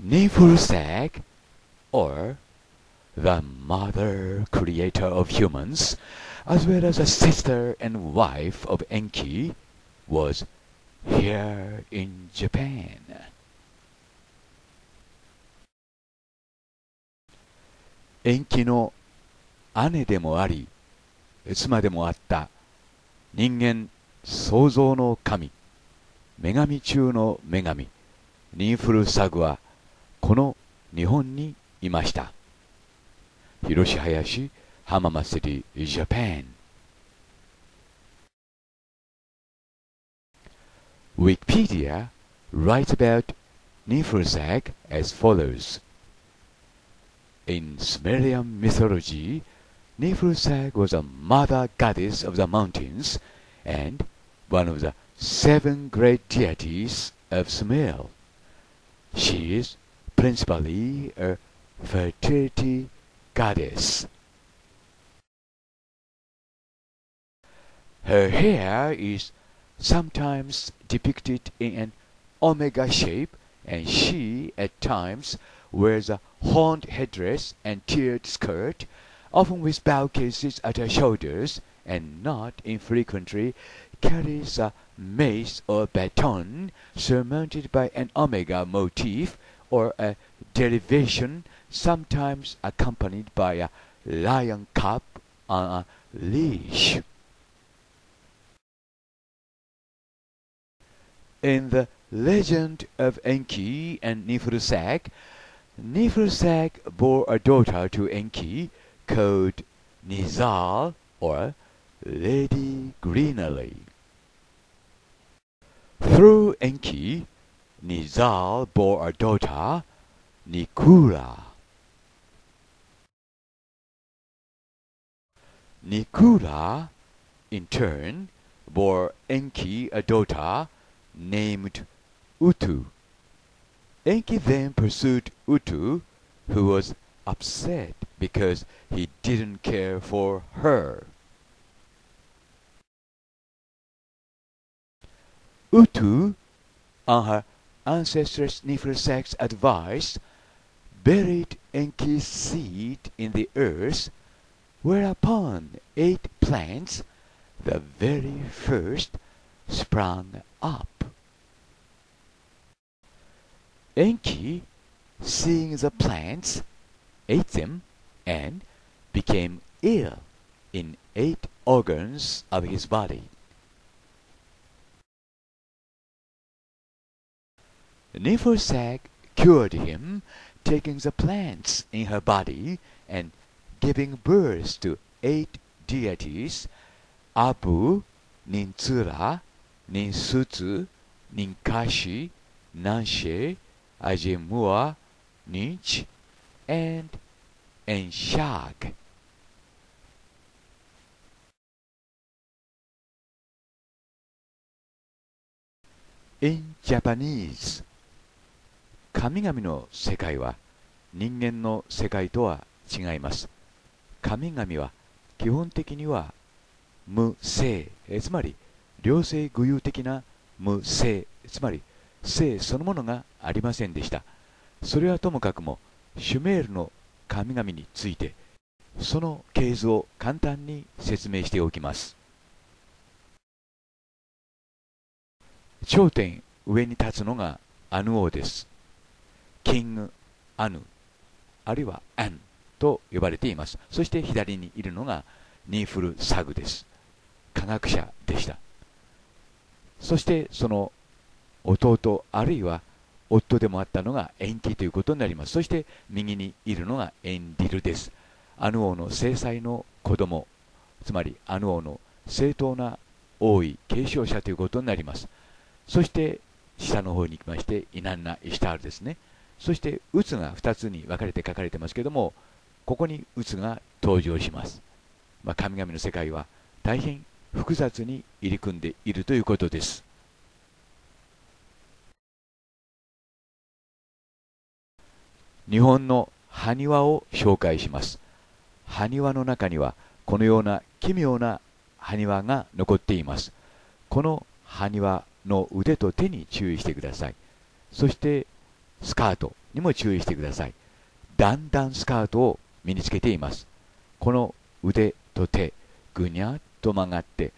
n i f l s e or the mother creator of humans, as well as a sister and wife of Enki, was here in Japan. Enki の姉でもあり、妻でもあった人間創造の神、女神中の女神、ニンフルサグはこの日本にいました広林浜祭りジャパン Wikipedia writes about Niflzag as follows. In Sumerian mythology, Niflzag was a mother goddess of the mountains and one of the seven great deities of Sumer. She is principally a uh, fertility goddess. Her hair is sometimes depicted in an omega shape, and she at times wears a horned headdress and tiered skirt, often with bow-cases at her shoulders, and not infrequently carries a mace or baton surmounted by an omega motif or a derivation, sometimes accompanied by a lion cub on a leash. In the legend of Enki and Nifrusek, Nifrusek bore a daughter to Enki called Nizal or Lady Greenery. Through Enki, Nizal bore daughter, Nikula. Nikula, in turn, bore Enki a daughter named Utu. Enki then pursued Utu, who was upset because he didn't care for her. Utu, on her ancestors' Nifl advice: advised, buried Enki's seed in the earth, whereupon eight plants, the very first, sprang up. Enki, seeing the plants, ate them and became ill in eight organs of his body. Nifusag cured him, taking the plants in her body and giving birth to eight deities Abu, Nintsura, Ninsutsu, Ninkashi, Nanshe, Ajimua, Ninch, and Enshag. In Japanese, 神々の世界は人間の世界とは違います神々は基本的には無性つまり良性具有的な無性つまり性そのものがありませんでしたそれはともかくもシュメールの神々についてその系図を簡単に説明しておきます頂点上に立つのがアヌ王ですキング・アヌあるいはアンと呼ばれていますそして左にいるのがニーフル・サグです科学者でしたそしてその弟あるいは夫でもあったのが延期ということになりますそして右にいるのがエンディルですアヌ王の正妻の子供つまりアヌ王の正当な王位継承者ということになりますそして下の方に行きましてイナンナ・イシタールですねそして「鬱」が2つに分かれて書かれてますけどもここに「鬱」が登場します、まあ、神々の世界は大変複雑に入り組んでいるということです日本の埴輪を紹介します埴輪の中にはこのような奇妙な埴輪が残っていますこの埴輪の腕と手に注意してくださいそしてスカートにも注意してください。だんだんスカートを身につけています。この腕と手、ぐにゃっと曲がって、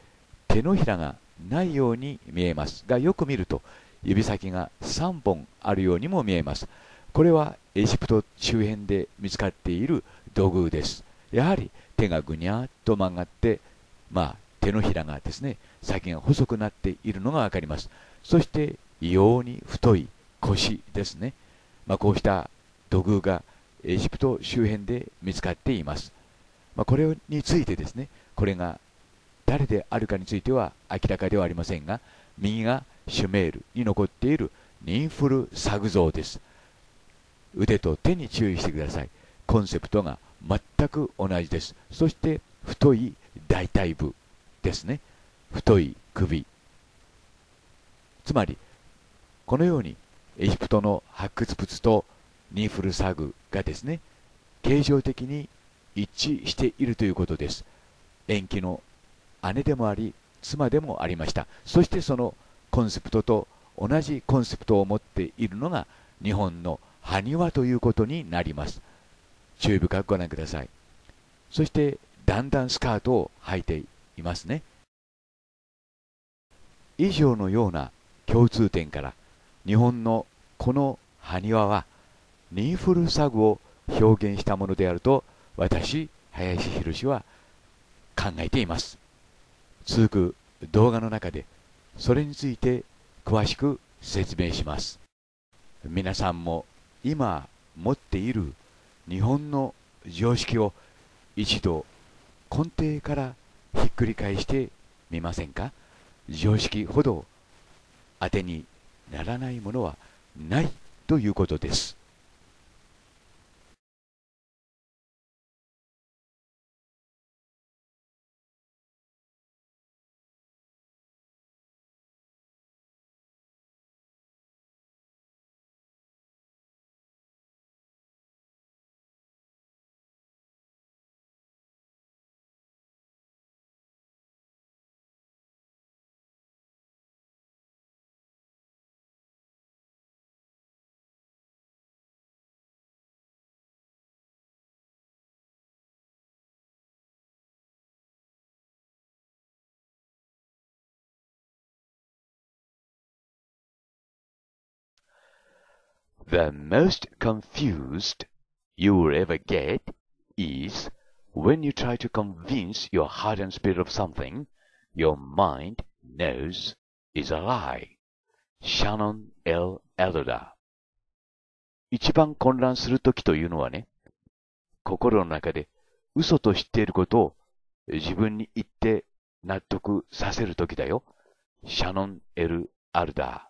手のひらがないように見えますが、よく見ると指先が3本あるようにも見えます。これはエジプト周辺で見つかっている土偶です。やはり手がぐにゃっと曲がって、まあ、手のひらがですね、先が細くなっているのが分かります。そして異様に太い腰ですね、まあ、こうした土偶がエジプト周辺で見つかっています、まあ、これについてですねこれが誰であるかについては明らかではありませんが右がシュメールに残っているニンフルサグ像です腕と手に注意してくださいコンセプトが全く同じですそして太い大腿部ですね太い首つまりこのようにエジプトの発掘物とニーフルサグがですね形状的に一致しているということです延期の姉でもあり妻でもありましたそしてそのコンセプトと同じコンセプトを持っているのが日本の埴輪ということになります注意深くご覧くださいそしてだんだんスカートを履いていますね以上のような共通点から日本のこの埴輪はニーフルサグを表現したものであると私林博は考えています続く動画の中でそれについて詳しく説明します皆さんも今持っている日本の常識を一度根底からひっくり返してみませんか常識ほど当てにならないものはないということです。The most confused you will ever get is when you try to convince your heart and spirit of something your mind knows is a lie. Shannon L. Elder 一番混乱するときというのはね、心の中で嘘と知っていることを自分に言って納得させるときだよ。シャノン・エル・アルダー。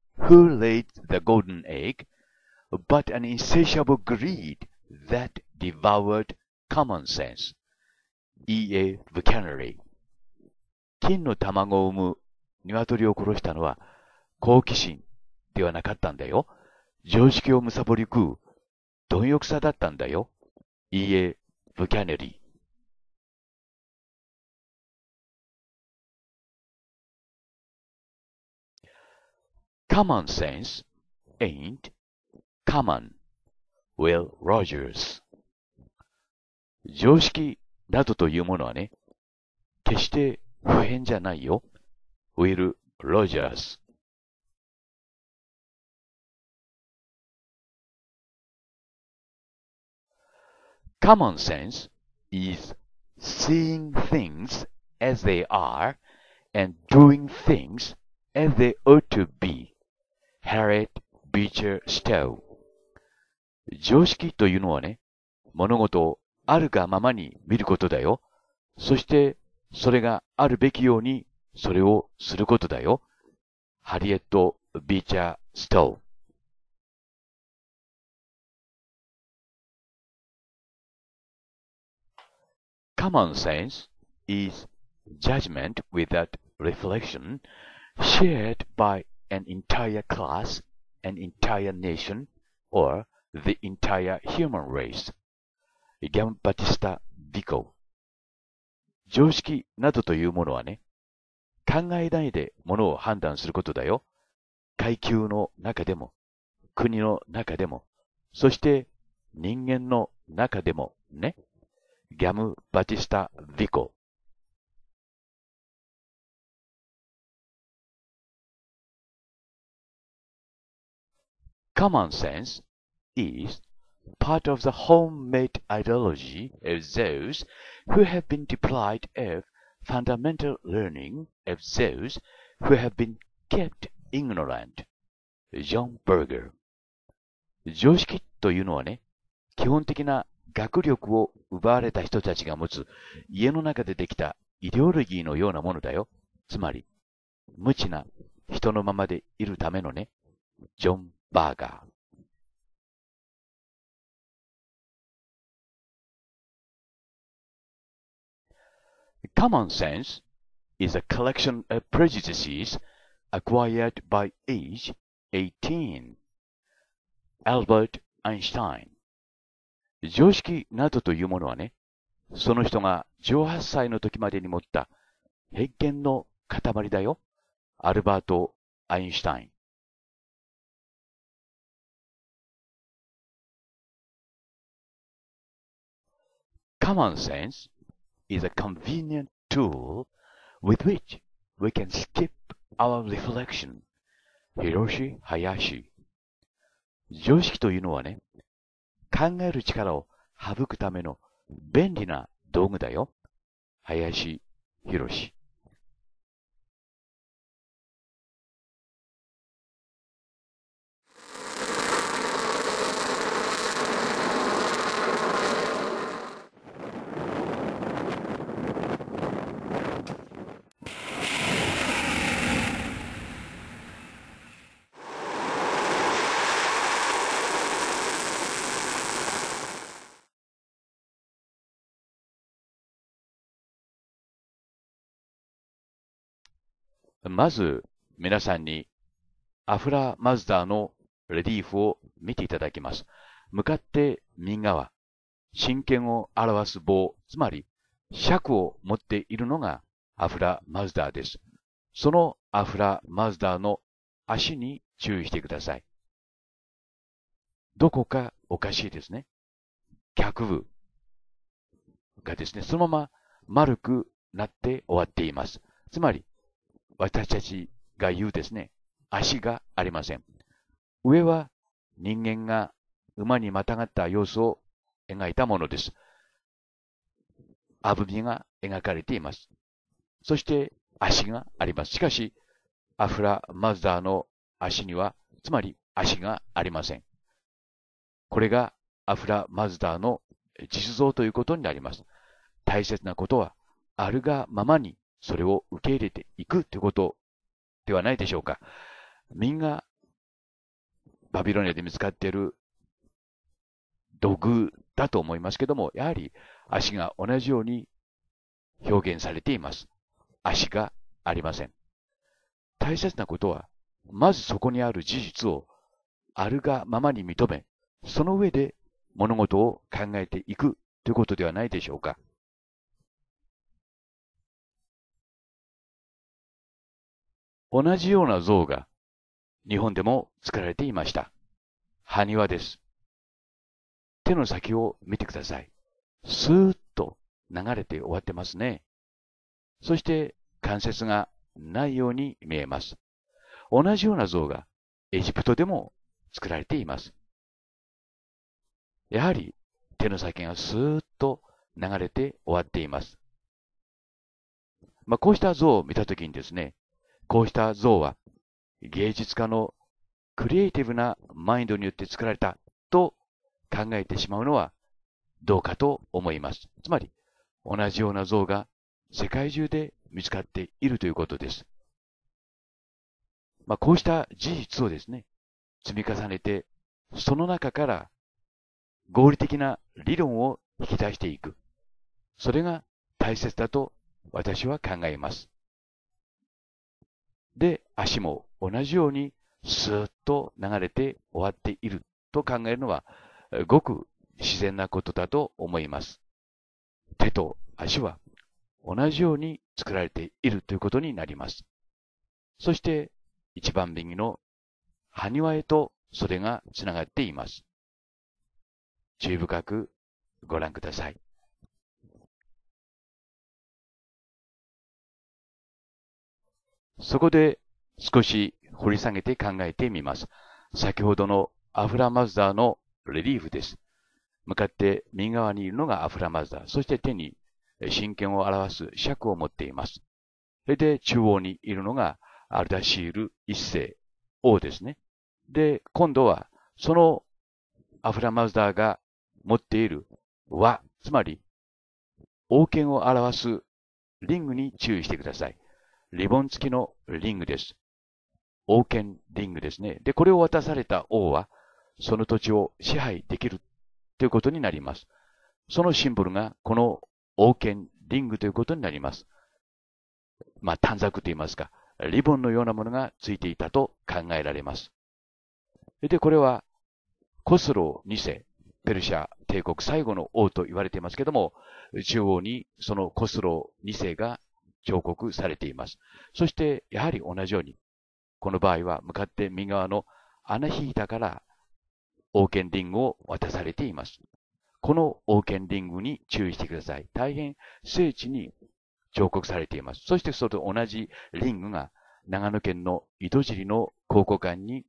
who laid the golden egg, but an insatiable greed that devoured common sense. E.A. v u c a n e r y 金の卵を産む鶏を殺したのは好奇心ではなかったんだよ。常識を貪り食う貪欲さだったんだよ。E.A. v ブキ n ネ r y Common sense ain't common. Will Rogers 常識などというものはね、決して不変じゃないよ。Will Rogers sense is seeing things as they are and doing things as they ought to be. Harriet Beecher Stowe。常識というのはね、物事をあるがままに見ることだよ。そして、それがあるべきように、それをすることだよ。ハリエット・ビーチャー・ストー。Common sense is judgment without reflection shared by an entire class, an entire nation, or the entire human race. ギャンバティスタ・ビコ。常識などというものはね、考えないでものを判断することだよ。階級の中でも、国の中でも、そして人間の中でもね。ギャム・バティスタ・ビコ。common sense is part of the homemade ideology of those who have been deprived of fundamental learning of those who have been kept ignorant. John Berger 常識というのはね、基本的な学力を奪われた人たちが持つ家の中でできたイデオロギーのようなものだよ。つまり、無知な人のままでいるためのね、ジョン・バーガー。Common sense is a collection of prejudices acquired by age 18. Albert Einstein 常識などというものはね、その人が18歳の時までに持った偏見の塊だよ。アルバート・アインシュタイン。Common sense is a convenient tool with which we can skip our reflection. Hiroshi Hayashi 常識というのはね、考える力を省くための便利な道具だよ。林博士。まず皆さんにアフラ・マズダーのレリーフを見ていただきます。向かって右側、真剣を表す棒、つまり尺を持っているのがアフラ・マズダーです。そのアフラ・マズダーの足に注意してください。どこかおかしいですね。脚部がですね、そのまま丸くなって終わっています。つまり、私たちが言うですね、足がありません。上は人間が馬にまたがった様子を描いたものです。あぶみが描かれています。そして足があります。しかし、アフラ・マズダーの足には、つまり足がありません。これがアフラ・マズダーの実像ということになります。大切なことは、あるがままにそれを受け入れていくということではないでしょうか。みんな、バビロニアで見つかっている土偶だと思いますけども、やはり足が同じように表現されています。足がありません。大切なことは、まずそこにある事実をあるがままに認め、その上で物事を考えていくということではないでしょうか。同じような像が日本でも作られていました。埴輪です。手の先を見てください。スーッと流れて終わってますね。そして関節がないように見えます。同じような像がエジプトでも作られています。やはり手の先がスーッと流れて終わっています。まあ、こうした像を見たときにですね、こうした像は芸術家のクリエイティブなマインドによって作られたと考えてしまうのはどうかと思います。つまり、同じような像が世界中で見つかっているということです。まあ、こうした事実をですね、積み重ねて、その中から合理的な理論を引き出していく。それが大切だと私は考えます。で、足も同じようにスーッと流れて終わっていると考えるのは、ごく自然なことだと思います。手と足は同じように作られているということになります。そして一番右の埴輪へとそれがつながっています。注意深くご覧ください。そこで少し掘り下げて考えてみます。先ほどのアフラマズダーのレリーフです。向かって右側にいるのがアフラマズダー。そして手に真剣を表す尺を持っています。それで中央にいるのがアルダシール一世王ですね。で、今度はそのアフラマズダーが持っている和、つまり王権を表すリングに注意してください。リボン付きのリングです。王権リングですね。で、これを渡された王は、その土地を支配できるということになります。そのシンボルが、この王権リングということになります。まあ、短冊と言いますか、リボンのようなものがついていたと考えられます。で、これは、コスロー2世、ペルシャ帝国最後の王と言われていますけども、中央にそのコスロー2世が彫刻されています。そして、やはり同じように、この場合は向かって右側の穴引いたから王権リングを渡されています。この王権リングに注意してください。大変精緻に彫刻されています。そしてそれと同じリングが長野県の糸尻の考古館に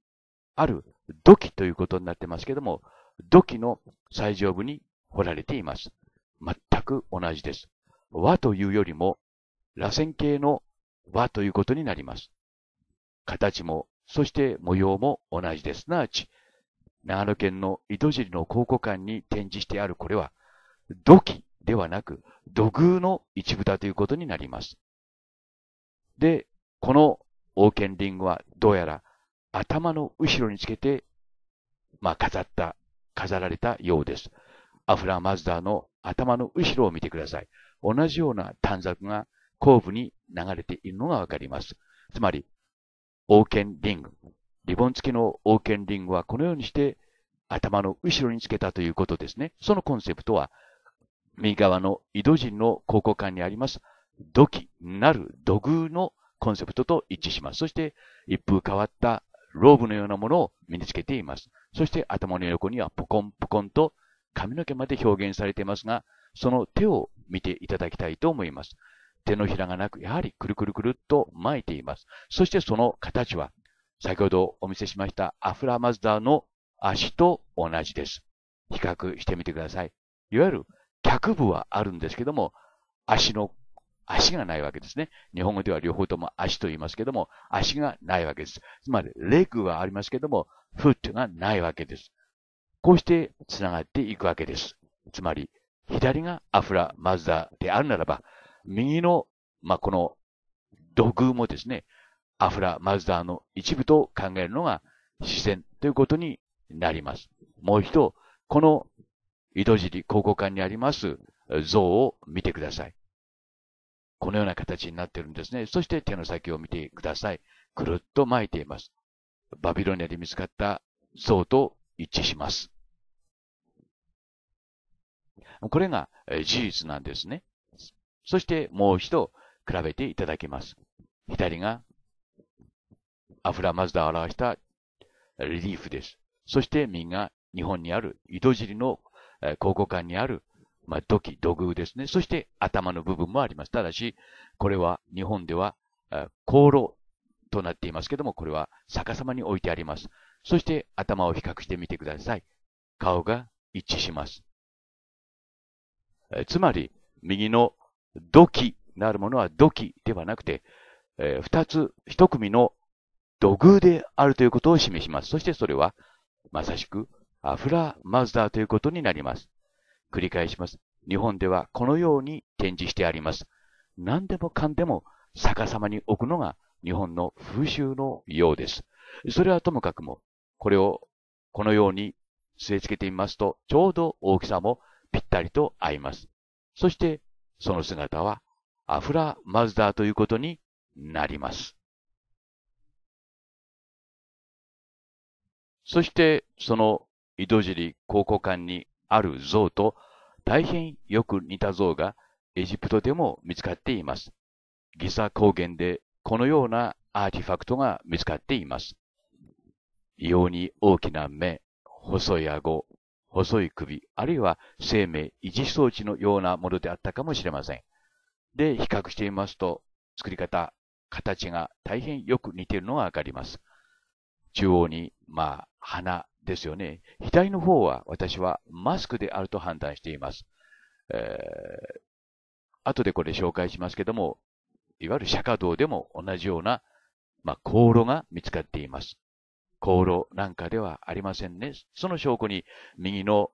ある土器ということになってますけども、土器の最上部に彫られています。全く同じです。和というよりも螺旋形の輪ということになります。形も、そして模様も同じです。すなわち、長野県の糸尻の考古館に展示してあるこれは、土器ではなく土偶の一部だということになります。で、この王権リングはどうやら頭の後ろにつけて、まあ飾った、飾られたようです。アフラ・マズダーの頭の後ろを見てください。同じような短冊が後部に流れているのがわかります。つまり、王権リング、リボン付きの王権リングはこのようにして頭の後ろにつけたということですね。そのコンセプトは、右側の井戸人の考古館にあります、土器なる土偶のコンセプトと一致します。そして、一風変わったローブのようなものを身につけています。そして頭の横にはポコンポコンと髪の毛まで表現されていますが、その手を見ていただきたいと思います。手のひらがなく、やはりくるくるくるっと巻いています。そしてその形は、先ほどお見せしましたアフラマズダーの足と同じです。比較してみてください。いわゆる脚部はあるんですけども、足の、足がないわけですね。日本語では両方とも足と言いますけども、足がないわけです。つまり、レグはありますけども、フットがないわけです。こうして繋がっていくわけです。つまり、左がアフラマズダーであるならば、右の、まあ、この、土偶もですね、アフラ・マズダーの一部と考えるのが視線ということになります。もう一度、この井戸尻考古館にあります像を見てください。このような形になっているんですね。そして手の先を見てください。くるっと巻いています。バビロニアで見つかった像と一致します。これが事実なんですね。そしてもう一度比べていただきます。左がアフラマズダを表したリリーフです。そして右が日本にある糸尻の考古館にある、まあ、土器、土偶ですね。そして頭の部分もあります。ただし、これは日本では香炉となっていますけども、これは逆さまに置いてあります。そして頭を比較してみてください。顔が一致します。つまり、右の土器なるものは土器ではなくて、えー、二つ、一組の土偶であるということを示します。そしてそれは、まさしく、アフラマズダーということになります。繰り返します。日本ではこのように展示してあります。何でもかんでも逆さまに置くのが日本の風習のようです。それはともかくも、これをこのように据え付けてみますと、ちょうど大きさもぴったりと合います。そして、その姿はアフラ・マズダーということになります。そしてその井戸尻考古館にある像と大変よく似た像がエジプトでも見つかっています。ギザ高原でこのようなアーティファクトが見つかっています。異様に大きな目、細い顎、細い首、あるいは生命維持装置のようなものであったかもしれません。で、比較してみますと、作り方、形が大変よく似ているのがわかります。中央に、まあ、鼻ですよね。左の方は私はマスクであると判断しています。えー、後でこれ紹介しますけども、いわゆる釈迦堂でも同じような、まあ、航路が見つかっています。香炉なんかではありませんね。その証拠に、右の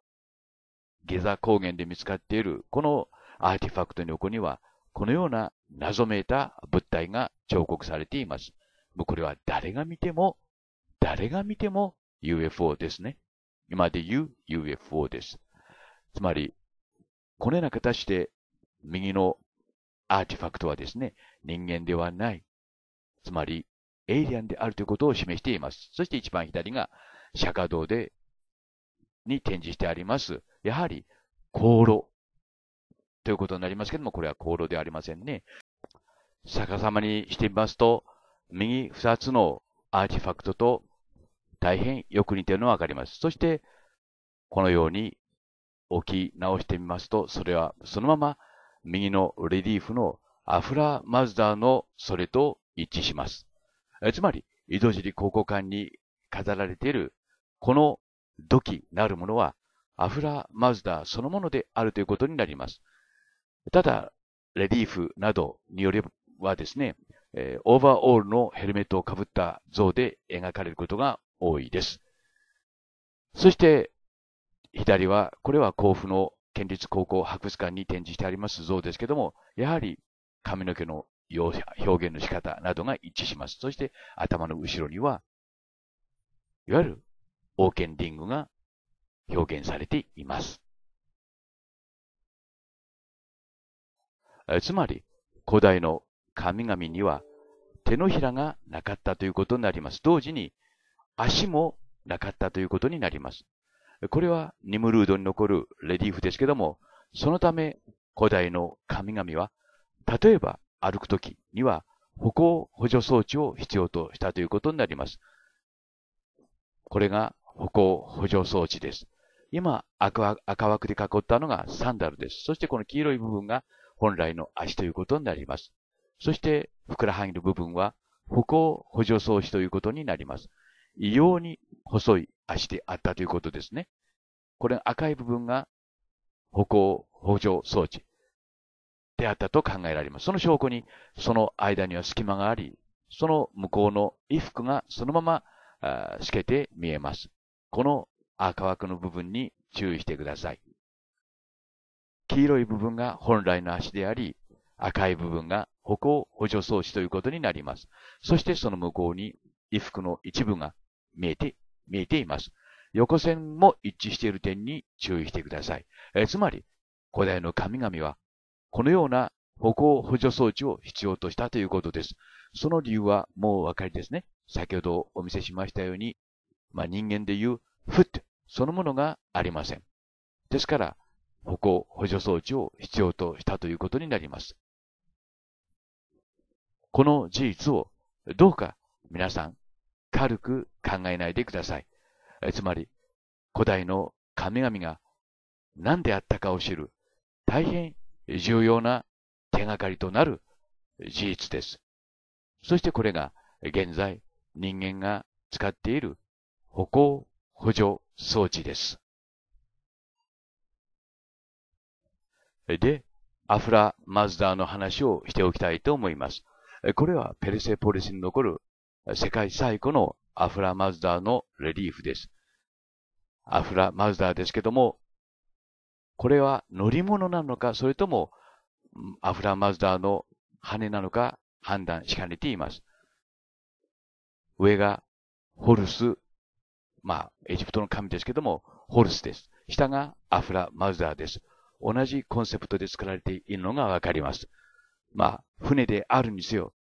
ゲザ高原で見つかっている、このアーティファクトの横には、このような謎めいた物体が彫刻されています。もうこれは誰が見ても、誰が見ても UFO ですね。今で言う UFO です。つまり、このような形で右のアーティファクトはですね、人間ではない。つまり、エイリアンであるということを示しています。そして一番左が釈迦堂で、に展示してあります。やはり、香炉ということになりますけども、これは香炉ではありませんね。逆さまにしてみますと、右2つのアーティファクトと大変よく似ているのがわかります。そして、このように置き直してみますと、それはそのまま右のレリーフのアフラ・マズダーのそれと一致します。えつまり、井戸尻考古館に飾られている、この土器なるものは、アフラ・マズダそのものであるということになります。ただ、レリーフなどによればですね、えオーバーオールのヘルメットをかぶった像で描かれることが多いです。そして、左は、これは甲府の県立高校博物館に展示してあります像ですけども、やはり髪の毛の表現の仕方などが一致します。そして頭の後ろには、いわゆるオーケンディングが表現されています。つまり、古代の神々には手のひらがなかったということになります。同時に足もなかったということになります。これはニムルードに残るレディーフですけども、そのため古代の神々は、例えば歩くときには歩行補助装置を必要としたということになります。これが歩行補助装置です。今赤、赤枠で囲ったのがサンダルです。そしてこの黄色い部分が本来の足ということになります。そして、ふくらはぎの部分は歩行補助装置ということになります。異様に細い足であったということですね。これ赤い部分が歩行補助装置。であったと考えられます。その証拠に、その間には隙間があり、その向こうの衣服がそのまま透けて見えます。この赤枠の部分に注意してください。黄色い部分が本来の足であり、赤い部分が歩行補助装置ということになります。そしてその向こうに衣服の一部が見えて、見えています。横線も一致している点に注意してください。えつまり、古代の神々はこのような歩行補助装置を必要としたということです。その理由はもうお分かりですね。先ほどお見せしましたように、まあ、人間でいうフットそのものがありません。ですから、歩行補助装置を必要としたということになります。この事実をどうか皆さん軽く考えないでください。つまり、古代の神々が何であったかを知る大変重要な手がかりとなる事実です。そしてこれが現在人間が使っている歩行補助装置です。で、アフラ・マズダーの話をしておきたいと思います。これはペルセポリスに残る世界最古のアフラ・マズダーのレリーフです。アフラ・マズダーですけども、これは乗り物なのか、それともアフラマズダーの羽なのか判断しかねています。上がホルス、まあ、エジプトの神ですけども、ホルスです。下がアフラマズダーです。同じコンセプトで作られているのがわかります。まあ、船であるにせよ、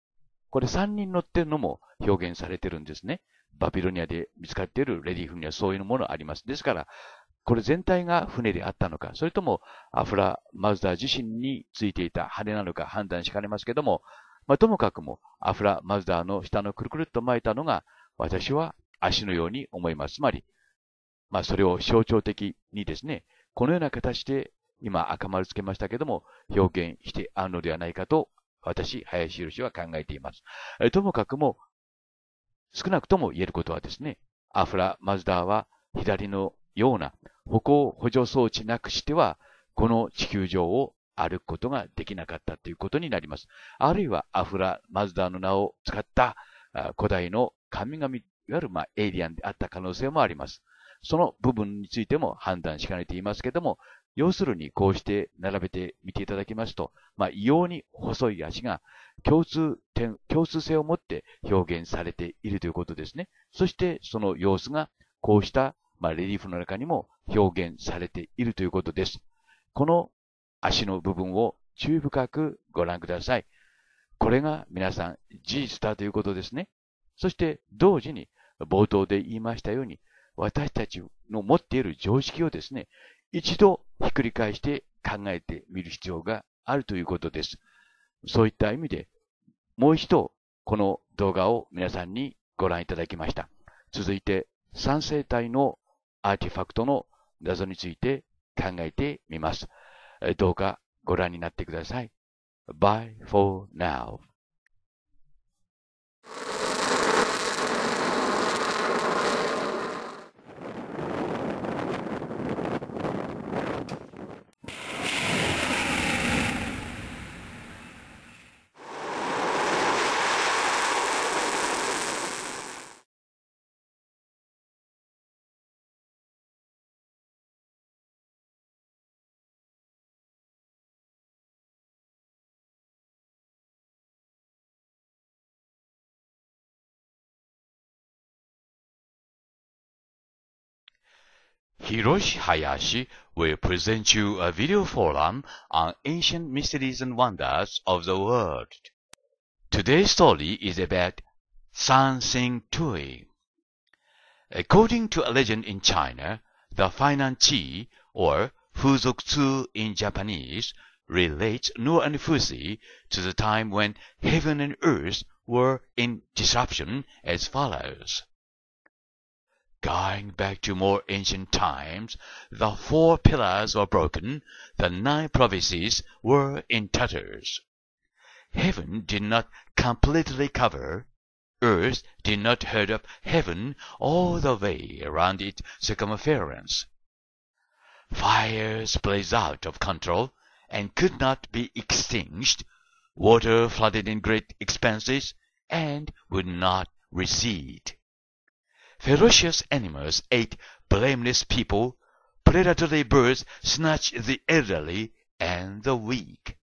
これ3人乗ってるのも表現されてるんですね。バビロニアで見つかっているレディフにはそういうものあります。ですから、これ全体が船であったのか、それともアフラ・マズダー自身についていた羽なのか判断しかねますけども、まあ、ともかくもアフラ・マズダーの下のくるくるっと巻いたのが私は足のように思います。つまり、まあ、それを象徴的にですね、このような形で今赤丸つけましたけども、表現してあるのではないかと私、林博士は考えています。ともかくも、少なくとも言えることはですね、アフラ・マズダーは左のような歩行補助装置なくしては、この地球上を歩くことができなかったということになります。あるいはアフラ・マズダーの名を使った古代の神々、いわゆるまあエイリアンであった可能性もあります。その部分についても判断しかねていますけども、要するにこうして並べてみていただきますと、まあ、異様に細い足が共通点、共通性を持って表現されているということですね。そしてその様子がこうしたまあ、レリーフの中にも表現されているということです。この足の部分を注意深くご覧ください。これが皆さん事実だということですね。そして同時に冒頭で言いましたように私たちの持っている常識をですね、一度ひっくり返して考えてみる必要があるということです。そういった意味でもう一度この動画を皆さんにご覧いただきました。続いて三生体のアーティファクトの謎について考えてみます。どうかご覧になってください。Bye for now. Hiroshi Hayashi will present you a video forum on ancient mysteries and wonders of the world. Today's story is about San Sing Tui. According to a legend in China, the Finan Chi, or Fuzokutsu in Japanese, relates Nu and Fusi to the time when heaven and earth were in disruption as follows. Going back to more ancient times, the four pillars were broken, the nine provinces were in tatters. Heaven did not completely cover, earth did not hold up heaven all the way around its circumference. Fires blazed out of control and could not be extinguished, water flooded in great expanses and would not recede. Ferocious animals ate blameless people, predatory birds snatched the elderly and the weak.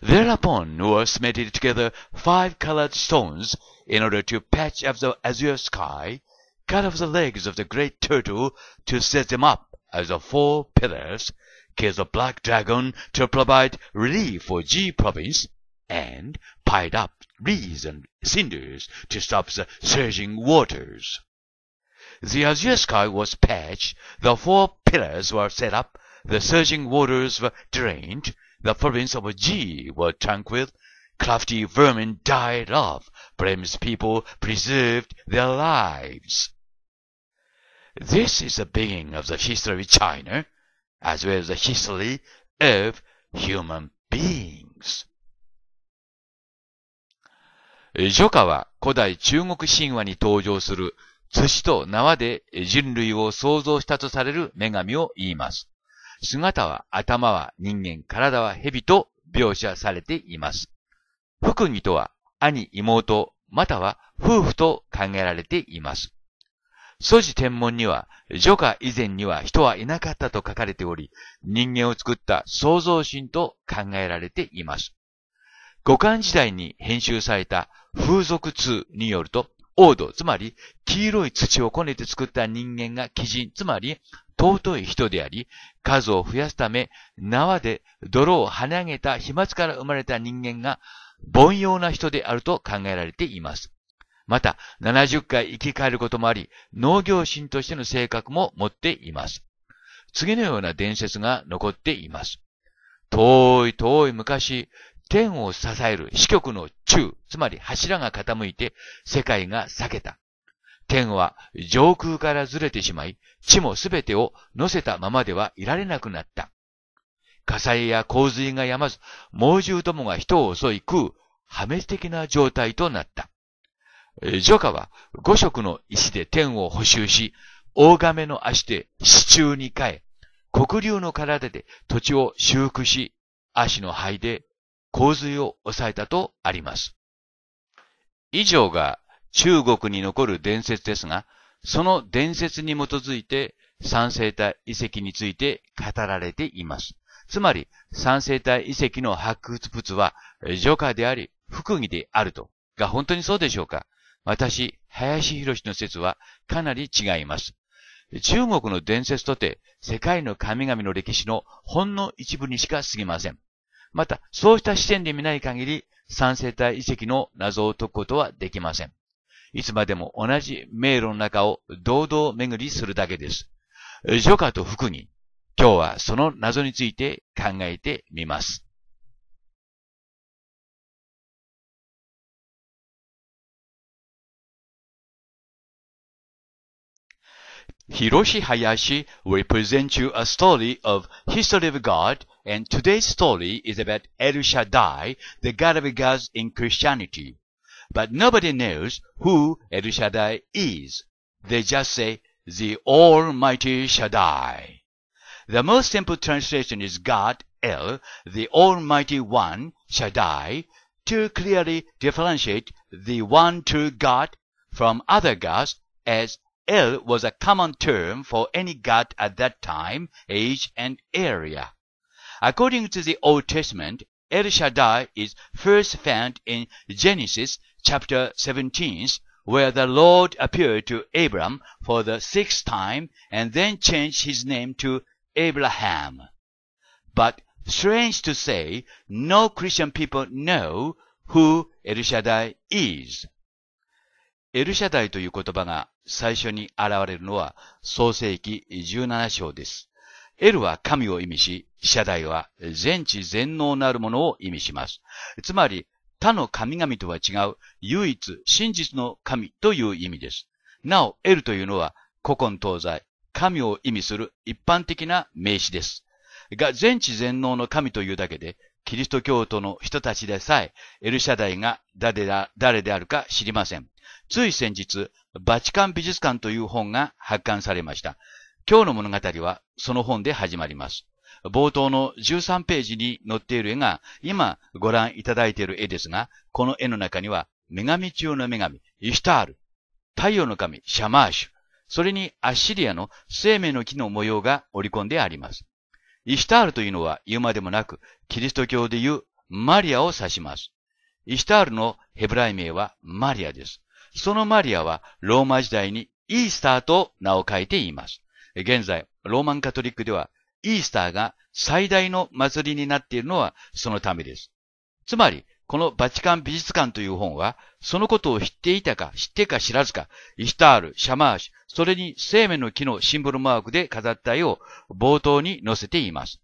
Thereupon Noah smeared together five colored stones in order to patch up the azure sky, cut off the legs of the great turtle to set them up as the four pillars, killed the black dragon to provide relief for G province, and piled up wreaths and cinders to stop the surging waters. The azure sky was patched, the four pillars were set up, the surging waters were drained, the province of G were tranquil, crafty vermin died off, blameless people preserved their lives. This is the beginning of the history of China, as well as the history of human beings. 儒家は古代中国神話に登場する土と縄で人類を創造したとされる女神を言います。姿は頭は人間、体は蛇と描写されています。福義とは兄、妹、または夫婦と考えられています。素地天文には、除家以前には人はいなかったと書かれており、人間を作った創造神と考えられています。五漢時代に編集された風俗通によると、王道、つまり黄色い土をこねて作った人間が基人、つまり尊い人であり、数を増やすため縄で泥を跳ね上げた飛沫から生まれた人間が凡庸な人であると考えられています。また、70回生き返ることもあり、農業神としての性格も持っています。次のような伝説が残っています。遠い遠い昔、天を支える支局の中、つまり柱が傾いて世界が裂けた。天は上空からずれてしまい、地もすべてを乗せたままではいられなくなった。火災や洪水がやまず、猛獣どもが人を襲い食う破滅的な状態となった。ジョカは五色の石で天を補修し、大亀の足で支柱に変え、黒竜の体で土地を修復し、足の灰で洪水を抑えたとあります。以上が中国に残る伝説ですが、その伝説に基づいて三星体遺跡について語られています。つまり、三星体遺跡の発掘物は、除下であり、福義であると。が本当にそうでしょうか私、林博士の説はかなり違います。中国の伝説とて、世界の神々の歴史のほんの一部にしか過ぎません。また、そうした視点で見ない限り、三世帯遺跡の謎を解くことはできません。いつまでも同じ迷路の中を堂々巡りするだけです。ジョカと福人、今日はその謎について考えてみます。Hiroshi Hayashi will present you a story of history of God And today's story is about El Shaddai, the God of gods in Christianity. But nobody knows who El Shaddai is. They just say, the Almighty Shaddai. The most simple translation is God, El, the Almighty One, Shaddai, to clearly differentiate the one true God from other gods as El was a common term for any god at that time, age, and area. According to the Old Testament, El Shaddai is first found in Genesis chapter 17, where the Lord appeared to Abram for the sixth time and then changed his name to Abraham. But strange to say, no Christian people know who El Shaddai is. エルシャダイという言葉が最初に現れるのは創世紀17章です。L は神を意味し、謝罪は全知全能なるものを意味します。つまり、他の神々とは違う唯一真実の神という意味です。なお、L というのは古今東西、神を意味する一般的な名詞です。が、全知全能の神というだけで、キリスト教徒の人たちでさえ、エルシャダイが誰だ、誰であるか知りません。つい先日、バチカン美術館という本が発刊されました。今日の物語はその本で始まります。冒頭の13ページに載っている絵が、今ご覧いただいている絵ですが、この絵の中には、女神中の女神、イシュタール、太陽の神、シャマーシュ、それにアッシリアの生命の木の模様が織り込んであります。イシュタールというのは言うまでもなく、キリスト教で言うマリアを指します。イシュタールのヘブライ名はマリアです。そのマリアはローマ時代にイースターと名を書いて言います。現在、ローマンカトリックでは、イースターが最大の祭りになっているのはそのためです。つまり、このバチカン美術館という本は、そのことを知っていたか、知ってか知らずか、イスタール、シャマーシュ、それに生命の木のシンボルマークで飾った絵を冒頭に載せています。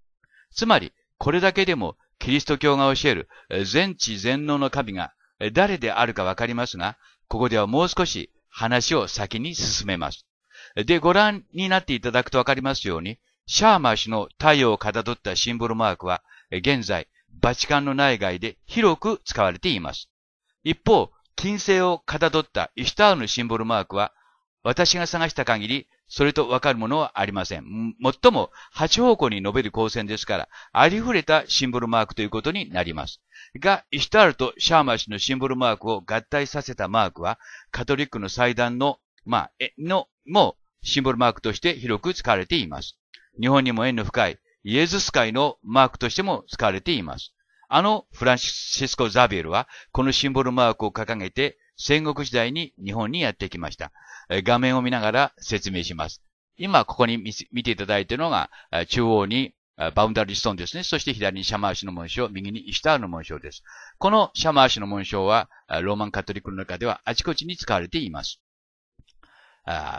つまり、これだけでも、キリスト教が教える全知全能の神が誰であるかわかりますが、ここではもう少し話を先に進めます。で、ご覧になっていただくとわかりますように、シャーマー氏の太陽をかたどったシンボルマークは、現在、バチカンの内外で広く使われています。一方、金星をかたどったイシュタールのシンボルマークは、私が探した限り、それとわかるものはありません。もっとも、八方向に述べる光線ですから、ありふれたシンボルマークということになります。が、イシュタールとシャーマー氏のシンボルマークを合体させたマークは、カトリックの祭壇の、まあ、え、の、もう、シンボルマークとして広く使われています。日本にも縁の深いイエズス会のマークとしても使われています。あのフランシスコ・ザビエルはこのシンボルマークを掲げて戦国時代に日本にやってきました。画面を見ながら説明します。今ここに見ていただいているのが中央にバウンダリーストーンですね。そして左にシャマーシの紋章、右にイシタールの紋章です。このシャマーシの紋章はローマンカトリックの中ではあちこちに使われています。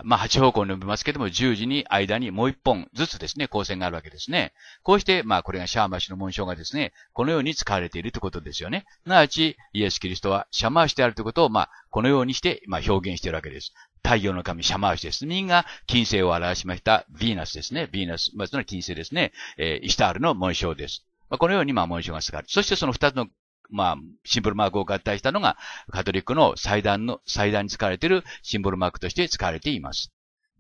まあ、8方向に伸びますけども、十字に間にもう1本ずつですね、光線があるわけですね。こうして、まあ、これがシャーマーの紋章がですね、このように使われているということですよね。すなわち、イエス・キリストはシャマーシであるということを、まあ、このようにして、まあ、表現しているわけです。太陽の神、シャマーシです。人が金星を表しました、ヴィーナスですね。ヴィーナス、まあ、その金星ですね。えー、イシタールの紋章です。まあ、このように、まあ、紋章が使われる。そしてその二つのまあ、シンボルマークを合体したのが、カトリックの祭壇の、祭壇に使われているシンボルマークとして使われています。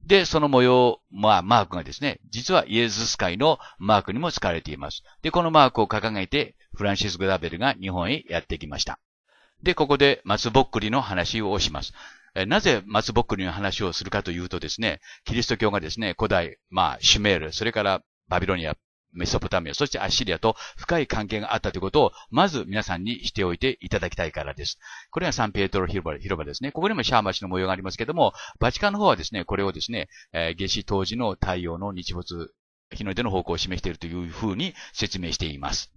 で、その模様、まあ、マークがですね、実はイエズス会のマークにも使われています。で、このマークを掲げて、フランシスグラベルが日本へやってきました。で、ここで松ぼっくりの話をします。なぜ松ぼっくりの話をするかというとですね、キリスト教がですね、古代、まあ、シュメール、それからバビロニア、メソポタミア、そしてアッシリアと深い関係があったということを、まず皆さんにしておいていただきたいからです。これがサンピエトロ広場広場ですね。ここにもシャーマシの模様がありますけども、バチカンの方はですね、これをですね、えー、夏至当時の太陽の日没、日の出の方向を示しているというふうに説明しています。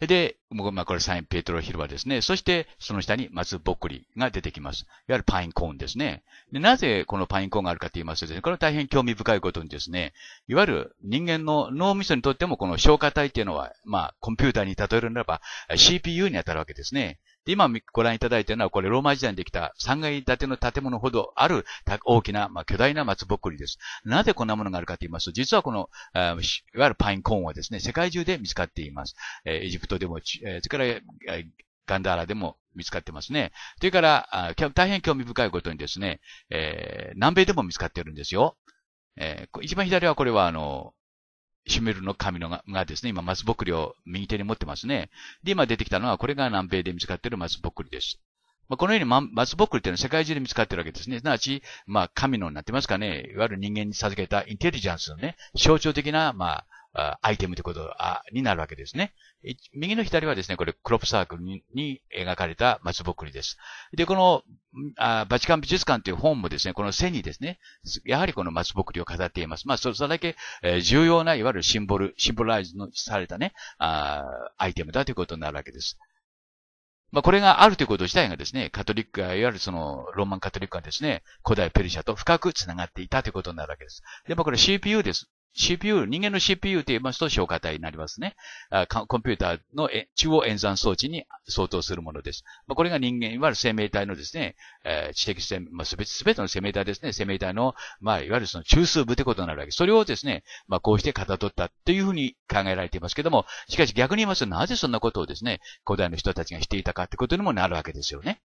で、まあ、これサインペトロ広場ですね。そして、その下に松ぼっくりが出てきます。いわゆるパインコーンですね。でなぜこのパインコーンがあるかと言いますとですね、これは大変興味深いことにですね、いわゆる人間の脳みそにとってもこの消化体っていうのは、まあ、コンピューターに例えるならば CPU に当たるわけですね。で、今ご覧いただいているのは、これローマ時代にできた3階建ての建物ほどある大きな、まあ、巨大な松ぼっくりです。なぜこんなものがあるかと言いますと、実はこの、いわゆるパインコーンはですね、世界中で見つかっています。えエジプトでも、えそれから、ガンダーラでも見つかってますね。それから、大変興味深いことにですね、えー、南米でも見つかってるんですよ。えー、一番左はこれはあの、シュメルの神のがですね、今、松ぼっくりを右手に持ってますね。で、今出てきたのは、これが南米で見つかっている松ぼっくりです。まあ、このように、松ぼっくりというのは世界中で見つかっているわけですね。すなわち、まあ、神のになってますかね。いわゆる人間に授けたインテリジェンスのね、象徴的な、まあ、アイテムということになるわけですね。右の左はですね、これクロップサークルに描かれた松ぼっくりです。で、このあバチカン美術館という本もですね、この背にですね、やはりこの松ぼっくりを飾っています。まあ、それだけ、えー、重要な、いわゆるシンボル、シンボライズのされたね、あアイテムだということになるわけです。まあ、これがあるということ自体がですね、カトリックが、いわゆるその、ローマンカトリックがですね、古代ペルシャと深く繋がっていたということになるわけです。で、まあ、これ CPU です。CPU、人間の CPU と言いますと消化体になりますね。コンピューターの中央演算装置に相当するものです。これが人間、いわゆる生命体のですね、知的生命、すべての生命体ですね、生命体の、まあ、いわゆるその中枢部ってことになるわけです。それをですね、まあ、こうしてかたどったというふうに考えられていますけども、しかし逆に言いますと、なぜそんなことをですね、古代の人たちがしていたかってことにもなるわけですよね。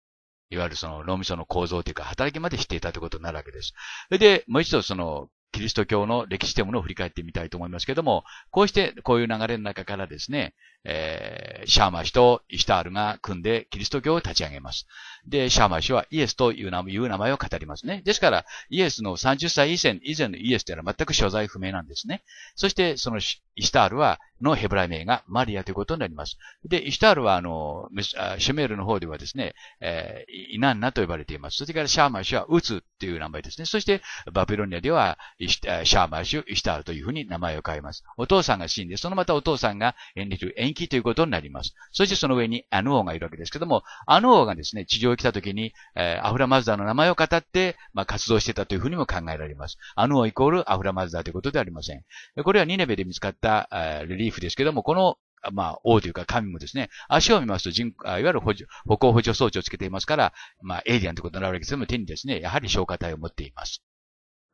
いわゆるその脳みその構造というか働きまでしていたということになるわけです。で、もう一度そのキリスト教の歴史というものを振り返ってみたいと思いますけども、こうして、こういう流れの中からですね、えー、シャーマー氏とイシュタールが組んでキリスト教を立ち上げます。で、シャーマー氏はイエスという名前を語りますね。ですから、イエスの30歳以前、以前のイエスというのは全く所在不明なんですね。そして、そのイシュタールは、のヘブライ名がマリアということになります。で、イシュタールは、あの、シュメールの方ではですね、えー、イナンナと呼ばれています。それからシャーマー氏はウツという名前ですね。そして、バビロニアでは、シャーマ氏、イシュタールというふうに名前を変えます。お父さんが死んで、そのまたお父さんが演じる演気ということになります。そしてその上にアヌ王がいるわけですけども、アヌ王がですね、地上に来た時に、えー、アフラマズダの名前を語って、まあ、活動してたというふうにも考えられます。アヌ王イコールアフラマズダということではありません。これはニネベで見つかった、えー、レリーフですけども、このまあ、王というか神もですね、足を見ますと人、いわゆる補助、歩行補助装置をつけていますから、まあ、エイリアンということになるわけですけども、手にですね、やはり消化体を持っています。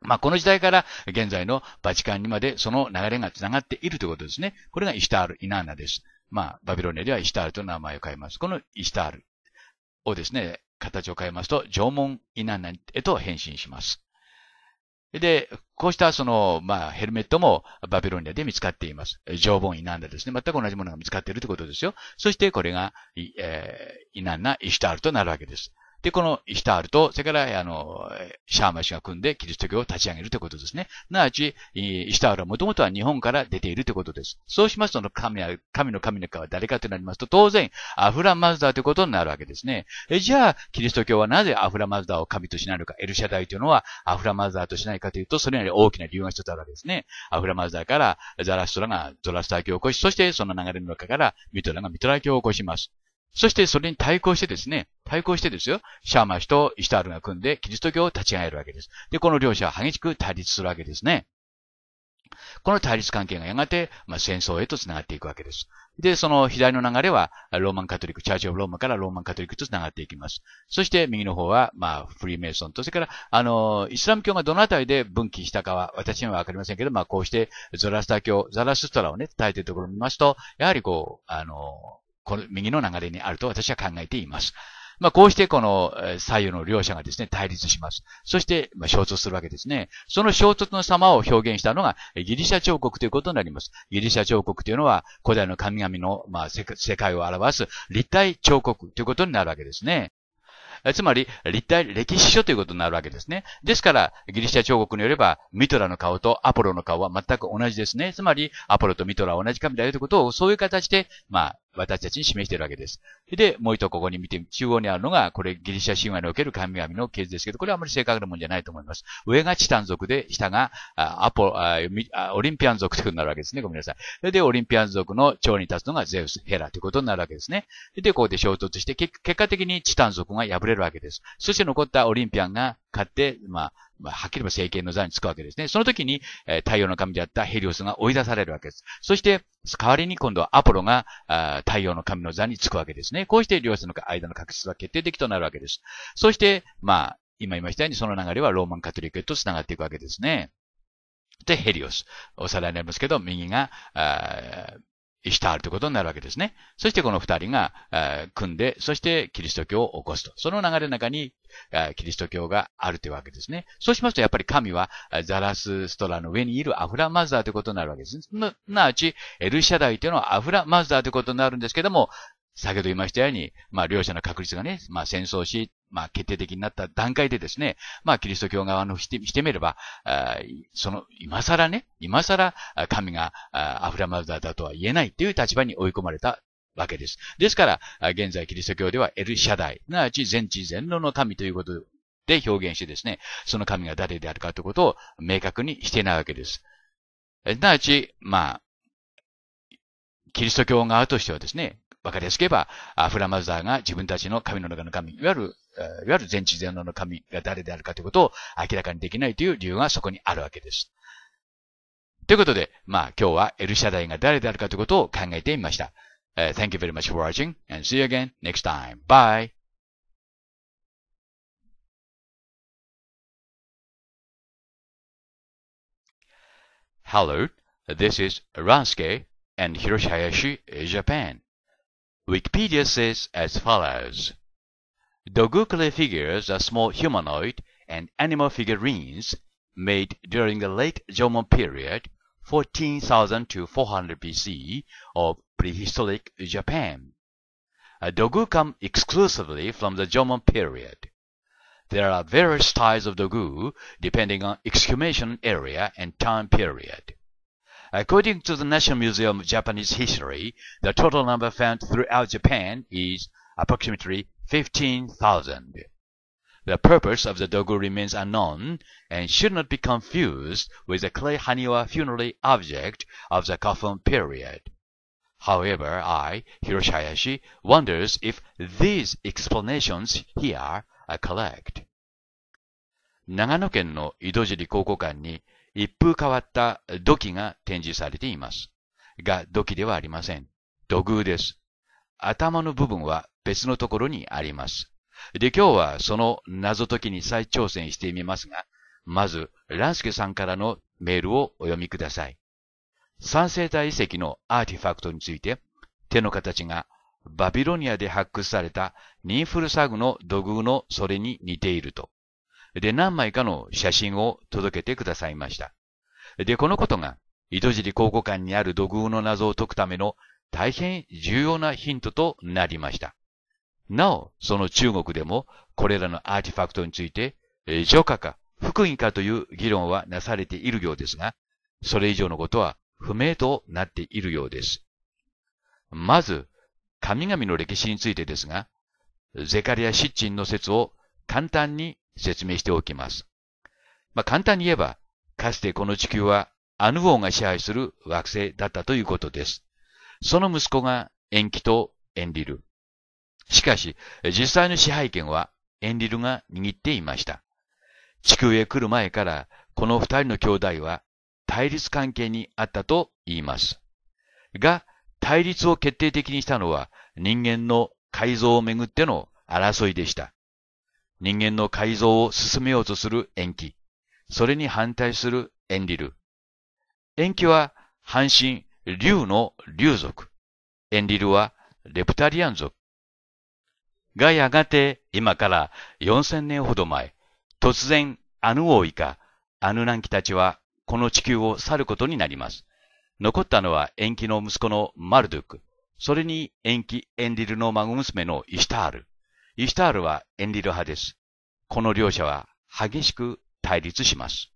まあ、この時代から現在のバチカンにまでその流れが繋がっているということですね。これがイシタール・イナーナです。まあ、バビロニアではイシタールと名前を変えます。このイシタールをですね、形を変えますと、縄文イナーナへと変身します。で、こうしたその、まあ、ヘルメットもバビロニアで見つかっています。縄文イナンダですね。全く同じものが見つかっているということですよ。そしてこれが、えー、イナンナ・イシュタールとなるわけです。で、このイュタールと、それから、あの、シャーマ氏が組んでキリスト教を立ち上げるということですね。すなわち、イュタールはもともとは日本から出ているということです。そうしますと、神は、神の神の顔、は誰かとなりますと、当然、アフラマズダーということになるわけですね。えじゃあ、キリスト教はなぜアフラマズダーを神としないのか、エルシャダイというのはアフラマズダーとしないかというと、それなり大きな理由が一つあるわけですね。アフラマズダーからザラストラがゾラスター教を起こし、そしてその流れの中からミトラがミトラ教を起こします。そしてそれに対抗してですね、対抗してですよ、シャーマ氏とイシュタールが組んでキリスト教を立ち上げるわけです。で、この両者は激しく対立するわけですね。この対立関係がやがて、まあ、戦争へと繋がっていくわけです。で、その左の流れは、ローマンカトリック、チャーチオブローマからローマンカトリックと繋がっていきます。そして右の方は、まあ、フリーメイソンと、それから、あの、イスラム教がどのあたりで分岐したかは、私にはわかりませんけど、まあ、こうして、ゾラスタ教、ザラストラをね、伝えているところを見ますと、やはりこう、あの、この右の流れにあると私は考えています。まあ、こうしてこの左右の両者がですね、対立します。そして、ま衝突するわけですね。その衝突の様を表現したのがギリシャ彫刻ということになります。ギリシャ彫刻というのは古代の神々の、ま世界を表す立体彫刻ということになるわけですね。つまり、立体歴史書ということになるわけですね。ですから、ギリシャ彫刻によれば、ミトラの顔とアポロの顔は全く同じですね。つまり、アポロとミトラは同じ神だよということを、そういう形で、ま私たちに示しているわけです。で、もう一度ここに見て、中央にあるのが、これギリシャ神話における神々の系図ですけど、これはあまり正確なもんじゃないと思います。上がチタン族で、下がアポオリンピアン族ということになるわけですね。ごめんなさい。で、オリンピアン族の長に立つのがゼウス、ヘラということになるわけですね。で、ここで衝突して、結果的にチタン族が敗れるわけです。そして残ったオリンピアンが買って、まあ、まあ、はっきり言えば政権の座につくわけですね。その時に、えー、太陽の神であったヘリオスが追い出されるわけです。そして、代わりに今度はアポロが、太陽の神の座につくわけですね。こうして両者の間の確執は決定的となるわけです。そして、まあ、今言いましたようにその流れはローマンカトリックへと繋がっていくわけですね。で、ヘリオス。おさらいになりますけど、右が、あしたあるということになるわけですね。そしてこの二人が、組んで、そしてキリスト教を起こすと。その流れの中に、キリスト教があるというわけですね。そうしますと、やっぱり神は、ザラスストラの上にいるアフラマザーということになるわけです。すなわち、エルシャダイというのはアフラマザーということになるんですけども、先ほど言いましたように、まあ、両者の確率がね、まあ、戦争し、まあ、決定的になった段階でですね、まあ、キリスト教側のしてしてみれば、あその、今更ね、今更、神がアフラマザだとは言えないという立場に追い込まれたわけです。ですから、現在キリスト教ではエルシャダイ、すなわち全知全能の神ということで表現してですね、その神が誰であるかということを明確にしていないわけです。すなわち、まあ、キリスト教側としてはですね、わかりやすく言えば、フラマザーが自分たちの神の中の神、いわゆる、いわゆる全知全能の神が誰であるかということを明らかにできないという理由がそこにあるわけです。ということで、まあ今日はエルシャダイが誰であるかということを考えてみました。Uh, thank you very much for watching and see you again next time. Bye! Hello, this is Ransuke and Hiroshi Hayashi, Japan. Wikipedia says as follows clay figures are small humanoid and animal figurines made during the late Jomon period, 14,000 to 400 BC, of prehistoric Japan. A uh, dogu come exclusively from the Jomon period. There are various styles of dogu depending on excavation area and time period. According to the National Museum of Japanese History, the total number found throughout Japan is approximately 15,000. The purpose of the dogu remains unknown and should not be confused with the clay Haniwa funerary object of the Kofun period. However, I, Hiroshiyashi wonders if these explanations here are correct. 長野県の井戸尻考古館に一風変わった土器が展示されています。が、土器ではありません。土偶です。頭の部分は別のところにあります。で、今日はその謎解きに再挑戦してみますが、まず、ランスケさんからのメールをお読みください。三星体遺跡のアーティファクトについて、手の形がバビロニアで発掘されたニンフルサグの土偶のそれに似ていると。で、何枚かの写真を届けてくださいました。で、このことが、糸尻考古館にある土偶の謎を解くための大変重要なヒントとなりました。なお、その中国でも、これらのアーティファクトについて、除火か福音かという議論はなされているようですが、それ以上のことは不明となっているようです。まず、神々の歴史についてですが、ゼカリア・シッチンの説を簡単に説明しておきます。まあ、簡単に言えば、かつてこの地球はアヌウーが支配する惑星だったということです。その息子がエンキとエンリル。しかし、実際の支配権はエンリルが握っていました。地球へ来る前から、この二人の兄弟は対立関係にあったと言います。が、対立を決定的にしたのは人間の改造をめぐっての争いでした。人間の改造を進めようとする延期。それに反対するエンリル。延期は半身、竜の竜族。エンリルはレプタリアン族。がやがて今から4000年ほど前、突然アヌ王以下、アヌナンキたちはこの地球を去ることになります。残ったのは延期の息子のマルドゥク、それに延期エンリルの孫娘のイシタール。イシュタールはエンリル派です。この両者は激しく対立します。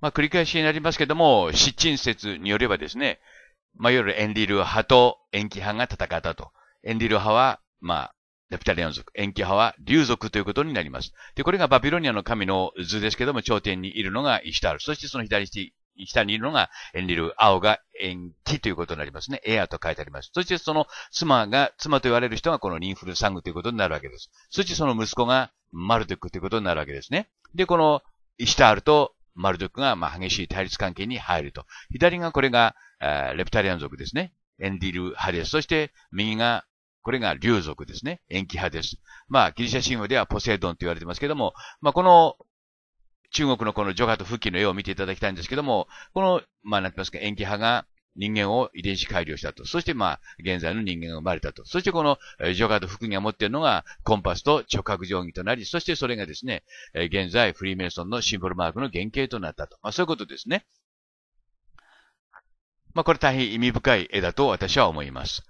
まあ、繰り返しになりますけども、七鎮説によればですね、まあ、いわゆるエンリル派と延期派が戦ったと。エンリル派は、まあ、レプタリアン族、延期派は竜族ということになります。で、これがバビロニアの神の図ですけども、頂点にいるのがイシュタール。そしてその左下にいるのがエンリル、青が延期ということになりますね。エアと書いてあります。そしてその妻が、妻と言われる人がこのリンフルサングということになるわけです。そしてその息子がマルテックということになるわけですね。で、このイシュタールとマルドックが、まあ、激しい対立関係に入ると。左がこれが、えレプタリアン族ですね。エンディル派です。そして、右が、これが竜族ですね。延期派です。まあ、ギリシャ神話ではポセイドンと言われてますけども、まあ、この、中国のこのジョガと復帰の絵を見ていただきたいんですけども、この、まあ、なんて言いますか、延期派が、人間を遺伝子改良したと。そしてまあ、現在の人間が生まれたと。そしてこの、ジョガード福音が持っているのが、コンパスと直角定規となり、そしてそれがですね、え現在、フリーメイソンのシンボルマークの原型となったと。まあ、そういうことですね。まあ、これ大変意味深い絵だと私は思います。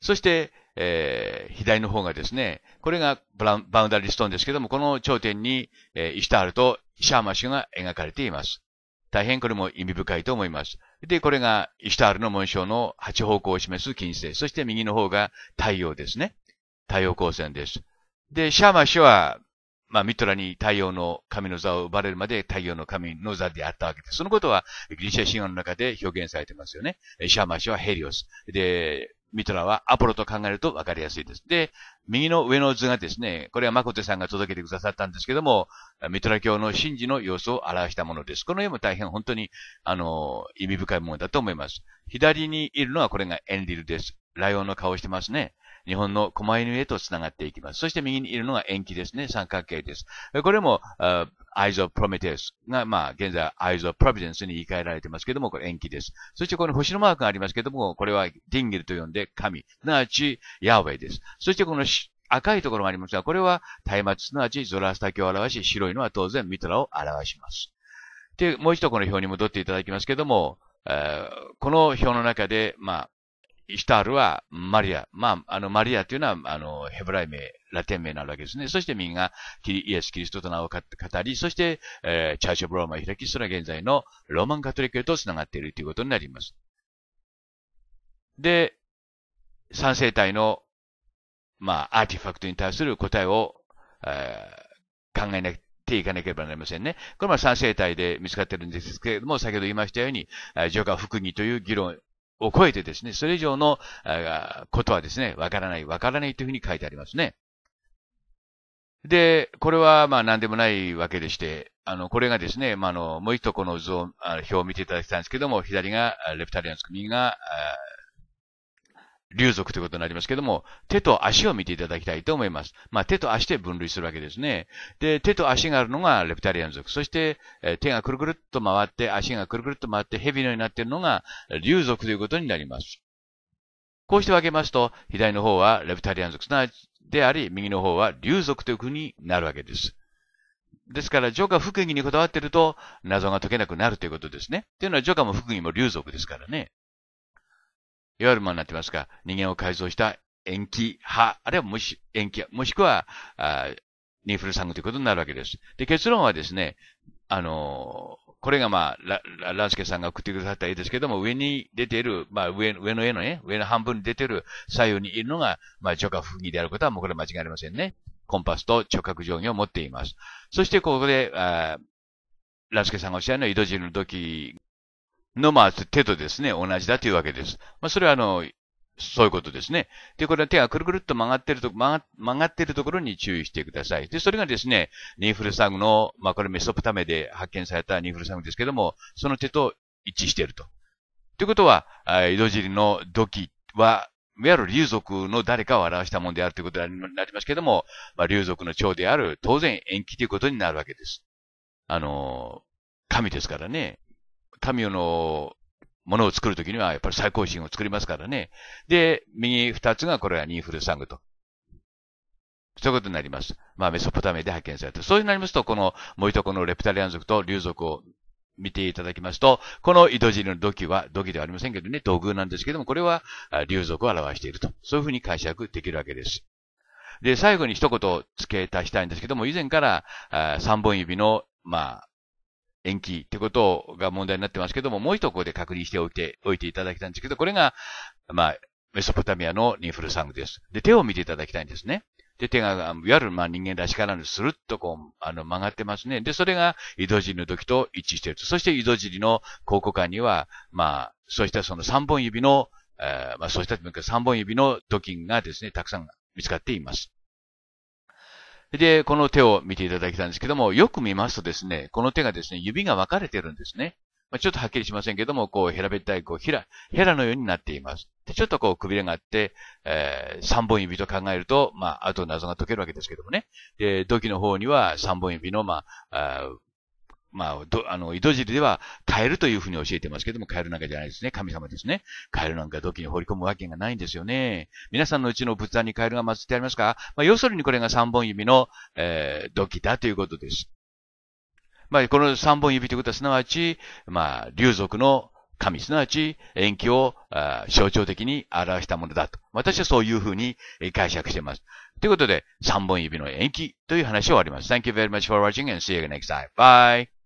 そして、えー、左の方がですね、これがバウンダリストーンですけども、この頂点に、えー、イシタールとシャーマシュが描かれています。大変これも意味深いと思います。で、これがイシュタールの紋章の8方向を示す金星。そして右の方が太陽ですね。太陽光線です。で、シャーマ氏は、まあ、ミトラに太陽の神の座を奪われるまで太陽の神の座であったわけです。そのことはギリシャ神話の中で表現されてますよね。シャーマ氏はヘリオス。で、ミトラはアポロと考えるとわかりやすいです。で、右の上の図がですね、これはマコテさんが届けてくださったんですけども、ミトラ教の神事の様子を表したものです。この絵も大変本当に、あの、意味深いものだと思います。左にいるのはこれがエンリルです。ライオンの顔をしてますね。日本の狛犬へと繋がっていきます。そして右にいるのが延期ですね。三角形です。これも、え y e s o プロメテウスが、まあ、現在アイズ・オブ・プロビデンスに言い換えられてますけども、これ延期です。そしてこの星のマークがありますけども、これはディンゲルと呼んで神、すなわちヤウェイです。そしてこの赤いところもありますが、これは松明、すなわちゾラスタ教を表し、白いのは当然ミトラを表します。で、もう一度この表に戻っていただきますけども、えー、この表の中で、まあ、シュタールはマリア。まあ、あの、マリアというのは、あの、ヘブライ名、ラテン名なわけですね。そして右がイエス・キリストと名を語り、そして、えー、チャーューブ・ローマを開き、それは現在のローマン・カトリックへと繋がっているということになります。で、三世体の、まあ、アーティファクトに対する答えを、えー、考えなくていかなければなりませんね。これは三世体で見つかっているんですけれども、先ほど言いましたように、ジー、ガフクギという議論を超えてですね、それ以上のことはですね、わからない、わからないというふうに書いてありますね。で、これはまあ何でもないわけでして、あの、これがですね、まあ、あの、もう一度この図を、あの表を見ていただきたいんですけども、左がレプタリアンス組が、流族ということになりますけども、手と足を見ていただきたいと思います。まあ、手と足で分類するわけですね。で、手と足があるのがレプタリアン族。そして、え手がくるくるっと回って、足がくるくるっと回って、蛇のようになっているのが流族ということになります。こうして分けますと、左の方はレプタリアン族、すなわちであり、右の方は流族というふうになるわけです。ですから、浄化福義にこだわっていると、謎が解けなくなるということですね。というのは、浄化も福義も流族ですからね。いわゆるまあなってますか、人間を改造した延期派、あるいはもし、延期、もしくは、あニーフルサングということになるわけです。で、結論はですね、あのー、これがまあ、ラ、ラスケさんが送ってくださった絵ですけども、上に出ている、まあ上、上の絵のね、上の半分に出ている左右にいるのが、まあ、直角不義であることはもうこれ間違いありませんね。コンパスと直角定規を持っています。そしてここで、あラスケさんがおっしゃるのは、井戸汁の土器の、まあ、手とですね、同じだというわけです。まあ、それはあの、そういうことですね。で、これは手がくるくるっと曲がってると、曲が曲がってるところに注意してください。で、それがですね、ニンフルサグの、まあ、これメソプタメで発見されたニンフルサグですけども、その手と一致していると。ということは、井戸尻の土器は、いわゆる竜族の誰かを表したものであるということになりますけども、まあ、竜族の長である、当然延期ということになるわけです。あの、神ですからね。タミオのものを作るときには、やっぱり最高神を作りますからね。で、右二つがこれはニンフルサングと。そういうことになります。まあ、メソポタミアで発見された。そういうなりますと、このモイトコのレプタリアン族と竜族を見ていただきますと、この井戸尻の土器は、土器ではありませんけどね、土偶なんですけども、これは竜族を表していると。そういうふうに解釈できるわけです。で、最後に一言付け足したいんですけども、以前から、三本指の、まあ、延期ってことが問題になってますけども、もう一度ここで確認しておいて、おいていただきたいんですけど、これが、まあ、メソポタミアのニンフルサングです。で、手を見ていただきたいんですね。で、手が、いわゆる、まあ、人間らしからぬ、スルッとこう、あの、曲がってますね。で、それが、井戸尻の時と一致していると。そして、井戸尻の考古館には、まあ、そうしたその三本指の、えー、まあ、そうした三本指の土器がですね、たくさん見つかっています。で、この手を見ていただきたんですけども、よく見ますとですね、この手がですね、指が分かれてるんですね。まあ、ちょっとはっきりしませんけども、こう、平べったい、こう、ひら、ヘラのようになっています。で、ちょっとこう、くびれがあって、えー、本指と考えると、まあ、あと謎が解けるわけですけどもね。で、土器の方には三本指の、まあ、あまあ、ど、あの、井戸尻ではカエルというふうに教えてますけども、カエルなんかじゃないですね。神様ですね。カエルなんか土器に放り込むわけがないんですよね。皆さんのうちの仏壇にカエルが祀ってありますかまあ、要するにこれが三本指の、えー、土器だということです。まあ、この三本指ということは、すなわち、まあ、竜族の神、すなわち延期を象徴的に表したものだと。私はそういうふうに解釈しています。ということで、三本指の延期という話を終わります。Thank you very much for watching and see you next time. Bye!